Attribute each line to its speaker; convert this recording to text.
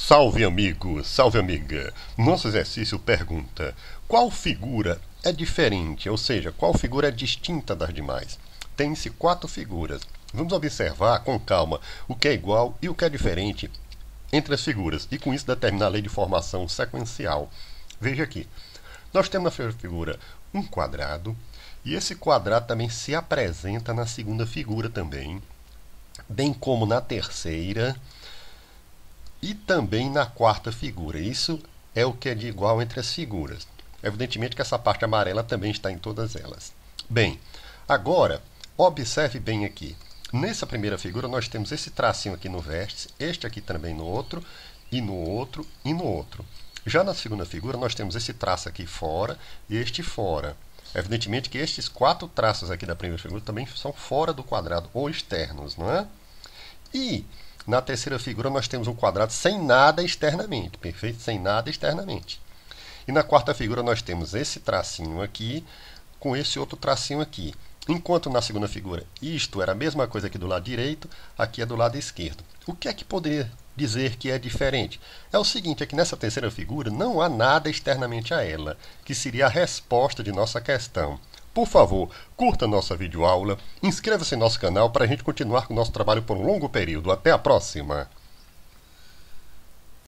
Speaker 1: Salve amigo, salve amiga. Nosso exercício pergunta: qual figura é diferente, ou seja, qual figura é distinta das demais? Tem-se quatro figuras. Vamos observar com calma o que é igual e o que é diferente entre as figuras e com isso determinar a lei de formação sequencial. Veja aqui. Nós temos na figura um quadrado e esse quadrado também se apresenta na segunda figura também, bem como na terceira e também na quarta figura. Isso é o que é de igual entre as figuras. Evidentemente que essa parte amarela também está em todas elas. Bem, agora observe bem aqui. Nessa primeira figura nós temos esse tracinho aqui no vértice, este aqui também no outro, e no outro, e no outro. Já na segunda figura nós temos esse traço aqui fora e este fora. Evidentemente que estes quatro traços aqui da primeira figura também são fora do quadrado ou externos, não é? E na terceira figura, nós temos um quadrado sem nada externamente, perfeito? Sem nada externamente. E na quarta figura, nós temos esse tracinho aqui com esse outro tracinho aqui. Enquanto na segunda figura isto era a mesma coisa aqui do lado direito, aqui é do lado esquerdo. O que é que poderia dizer que é diferente? É o seguinte, é que nessa terceira figura não há nada externamente a ela, que seria a resposta de nossa questão. Por favor, curta nossa videoaula, inscreva-se em nosso canal para a gente continuar com o nosso trabalho por um longo período. Até a próxima!